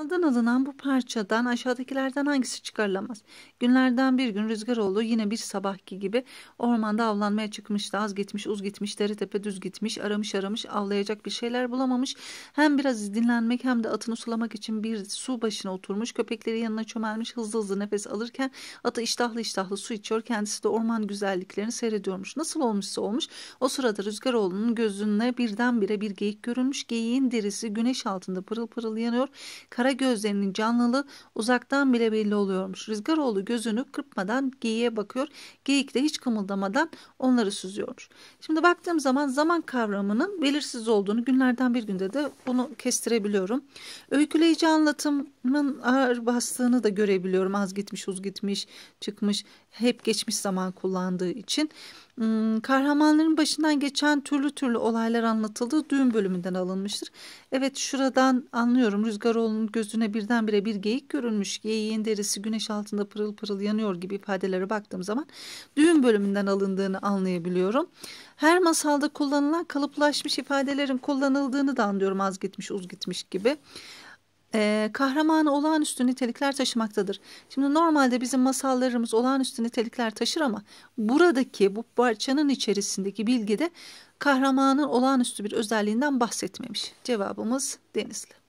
Aldan alınan bu parçadan aşağıdakilerden hangisi çıkarılamaz? Günlerden bir gün Rüzgaroğlu yine bir sabahki gibi ormanda avlanmaya çıkmıştı. Az gitmiş, uz gitmiş, dere tepe düz gitmiş, aramış aramış, avlayacak bir şeyler bulamamış. Hem biraz dinlenmek hem de atını sulamak için bir su başına oturmuş, köpekleri yanına çömelmiş, hızlı hızlı nefes alırken atı iştahlı iştahlı su içiyor. Kendisi de orman güzelliklerini seyrediyormuş. Nasıl olmuşsa olmuş. O sırada Rüzgaroğlu'nun gözüne birdenbire bir geyik görünmüş, Geyiğin derisi güneş altında pırıl pırıl yanıyor. Kara Kara gözlerinin canlılığı uzaktan bile belli oluyormuş. Rüzgaroğlu gözünü kırpmadan geyiğe bakıyor. Geyik de hiç kımıldamadan onları süzüyormuş. Şimdi baktığım zaman zaman kavramının belirsiz olduğunu günlerden bir günde de bunu kestirebiliyorum. Öyküleyici anlatımın ağır bastığını da görebiliyorum. Az gitmiş, uz gitmiş, çıkmış. Hep geçmiş zaman kullandığı için. Hmm, kahramanların başından geçen türlü türlü olaylar anlatıldığı düğün bölümünden alınmıştır. Evet şuradan anlıyorum Rüzgaroğlu'nun gözüne birdenbire bir geyik görünmüş. Geyiğin derisi güneş altında pırıl pırıl yanıyor gibi ifadelere baktığım zaman düğün bölümünden alındığını anlayabiliyorum. Her masalda kullanılan kalıplaşmış ifadelerin kullanıldığını da anlıyorum az gitmiş uz gitmiş gibi e, ee, kahramana olağanüstü nitelikler taşımaktadır. Şimdi normalde bizim masallarımız olağanüstü nitelikler taşır ama buradaki bu parçanın içerisindeki bilgide kahramanın olağanüstü bir özelliğinden bahsetmemiş. Cevabımız Denizli.